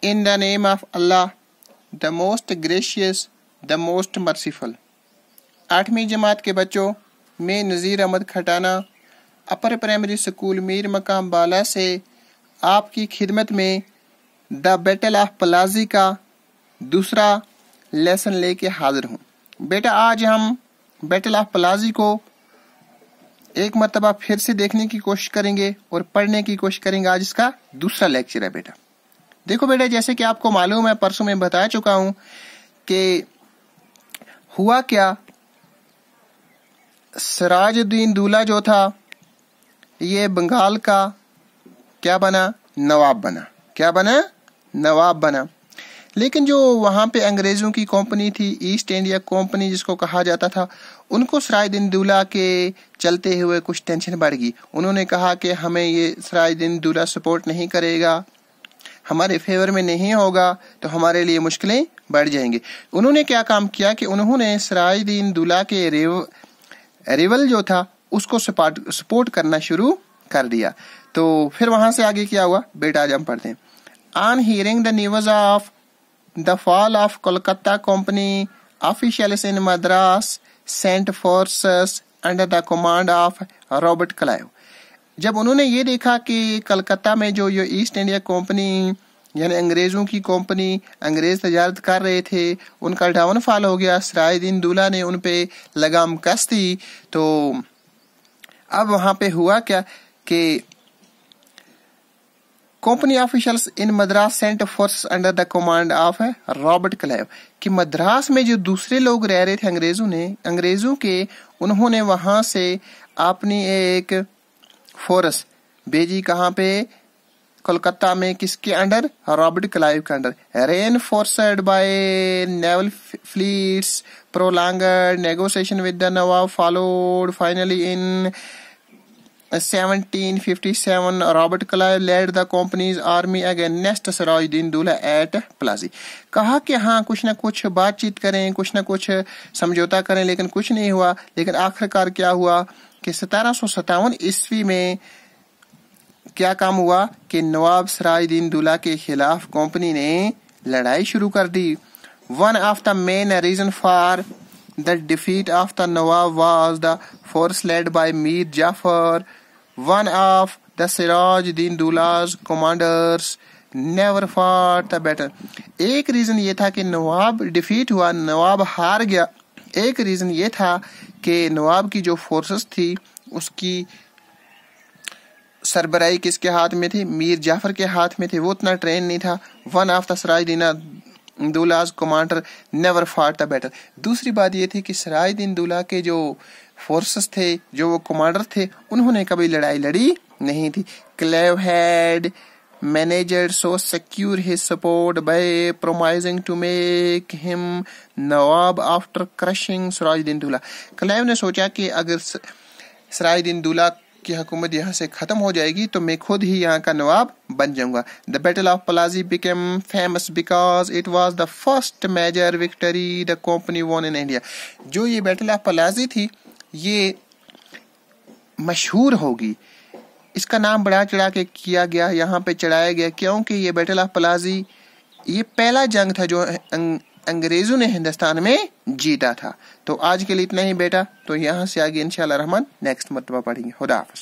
In the name of Allah, the most gracious, the most merciful. आठवीं जमात के बच्चों मैं Nazir Ahmad Khatana upper primary school Mir Maqam Bala से आपकी खिदमत में द बैटल ऑफ पलाजी का दूसरा लेसन लेके हाजिर हूँ बेटा आज हम बैटल ऑफ पलाजी को एक मरतबा फिर से देखने की कोशिश करेंगे और पढ़ने की कोशिश करेंगे आज इसका दूसरा लेक्चर है बेटा देखो बेटा जैसे कि आपको मालूम है परसों में बता चुका हूं कि हुआ क्या सराजुद्दीन दूल्हा जो था ये बंगाल का क्या बना नवाब बना क्या बना नवाब बना लेकिन जो वहां पे अंग्रेज़ों की कंपनी थी ईस्ट इंडिया कंपनी जिसको कहा जाता था उनको सराजुद्दीन दूल्हा के चलते हुए कुछ टेंशन बढ़ गई उन्होंने कहा कि हमें ये सरायदिन दूल्हा सपोर्ट नहीं करेगा हमारे फेवर में नहीं होगा तो हमारे लिए मुश्किलें बढ़ जाएंगी उन्होंने क्या काम किया कि उन्होंने सरायदीन दुला के रेव रिवल जो था उसको सपोर्ट सपोर्ट करना शुरू कर दिया तो फिर वहां से आगे क्या हुआ बेटा आज हम पढ़ते हैं on hearing the news of the fall of Kolkata company officials in Madras sent forces under the command of Robert Clive जब उन्होंने ये देखा कि कलकत्ता में जो ये ईस्ट इंडिया कंपनी यानी अंग्रेज़ों की कंपनी अंग्रेज़ तजारत कर रहे थे उनका डाउनफॉल हो गया सरायदीन दूल्हा ने उन पर लगाम कस दी तो अब वहां पे हुआ क्या कि company officials in Madras sent force under the command of Robert Clive कि मद्रास में जो दूसरे लोग रह रहे थे अंग्रेज़ों ने अंग्रेज़ों के उन्होंने वहां से अपनी एक फोरस बेजी कहाँ पे कोलकाता में किसके अंडर रॉबर्ट क्लाइव के under reinforced by naval fleets prolonged negotiation with the Nawab followed finally in 1757 Robert Clive led the company's army against Sirajuddin Daula at Plassey कहा कि हाँ कुछ ना कुछ बातचीत करें कुछ ना कुछ समझौता करें लेकिन कुछ नहीं हुआ लेकिन आखिरकार क्या हुआ कि सतारह ईस्वी में क्या काम हुआ कि नवाब सराजुद्दीन दुल्ला के खिलाफ कंपनी ने लड़ाई शुरू कर दी one of the main reason for the defeat of the Nawab was the force led by Mir Jafar One of the Sirajuddin Dula's commanders never fought the battle एक रीज़न ये था कि नवाब डिफीट हुआ नवाब हार गया एक रीज़न ये था कि नवाब की जो फोर्सेस थी उसकी सरबराई किसके हाथ में थी मीर जाफर के हाथ में थी वो उतना ट्रेन नहीं था one of the Siraj Sirajuddin Daula's commander never fought the battle दूसरी बात ये थी कि सराज सराजदीन दूल्हा के जो फोर्सेस थे जो वो कमांडर थे उन्होंने कभी लड़ाई लड़ी नहीं थी Clive had managed to secure his support by promising to make him Nawab after crushing Sirajuddin Daula Clive ने सोचा कि अगर सराजुद्दीन दूल्हा की हुकूमत यहाँ से ख़त्म हो जाएगी तो मैं खुद ही यहाँ का नवाब बन जाऊंगा the battle of Plassey became famous because it was the first major victory the company won in India जो ये बैटल ऑफ पलाजी थी ये मशहूर होगी इसका नाम बढ़ा चढ़ा के किया गया यहाँ पे चढ़ाया गया क्योंकि ये बैटल ऑफ प्लाजी ये पहला जंग था जो अंग, अंग्रेज़ों ने हिंदुस्तान में जीता था तो आज के लिए इतना ही बेटा तो यहाँ से आगे इन रहमान नेक्स्ट मरतबा पढ़ेंगे खुदाफ़